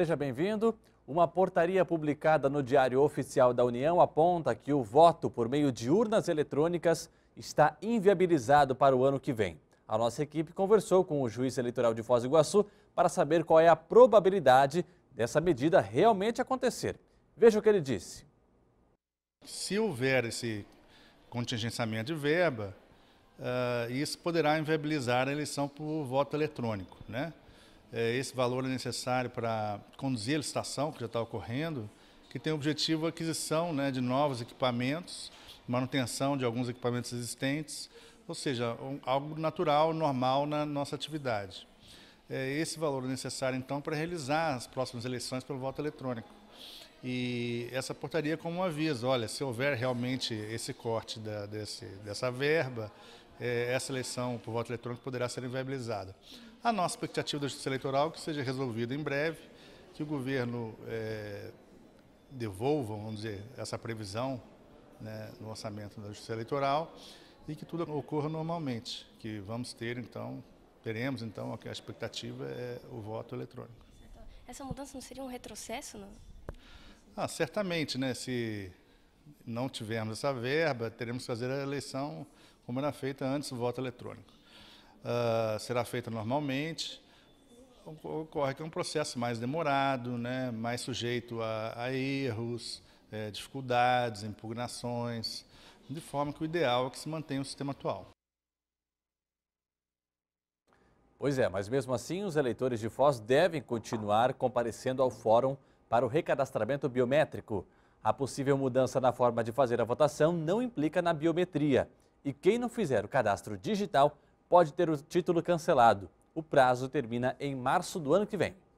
Seja bem-vindo. Uma portaria publicada no Diário Oficial da União aponta que o voto por meio de urnas eletrônicas está inviabilizado para o ano que vem. A nossa equipe conversou com o juiz eleitoral de Foz do Iguaçu para saber qual é a probabilidade dessa medida realmente acontecer. Veja o que ele disse. Se houver esse contingenciamento de verba, uh, isso poderá inviabilizar a eleição por voto eletrônico, né? é, esse valor é necessário para conduzir a licitação que já está ocorrendo, que tem o objetivo a aquisição né, de novos equipamentos, manutenção de alguns equipamentos existentes, ou seja, um, algo natural, normal na nossa atividade é, esse valor necessário, então, para realizar as próximas eleições pelo voto eletrônico. E essa portaria como um aviso, olha, se houver realmente esse corte da, desse, dessa verba, é, essa eleição por voto eletrônico poderá ser inviabilizada. A nossa expectativa da Justiça Eleitoral é que seja resolvida em breve, que o governo é, devolva, vamos dizer, essa previsão né, no orçamento da Justiça Eleitoral e que tudo ocorra normalmente, que vamos ter, então, Teremos, então, a expectativa é o voto eletrônico. Essa mudança não seria um retrocesso? Não? Ah, certamente, né? Se não tivermos essa verba, teremos que fazer a eleição como era feita antes do voto eletrônico. Uh, será feita normalmente. Ocorre que é um processo mais demorado, né? mais sujeito a, a erros, é, dificuldades, impugnações, de forma que o ideal é que se mantenha o sistema atual. Pois é, mas mesmo assim, os eleitores de Foz devem continuar comparecendo ao fórum para o recadastramento biométrico. A possível mudança na forma de fazer a votação não implica na biometria. E quem não fizer o cadastro digital pode ter o título cancelado. O prazo termina em março do ano que vem.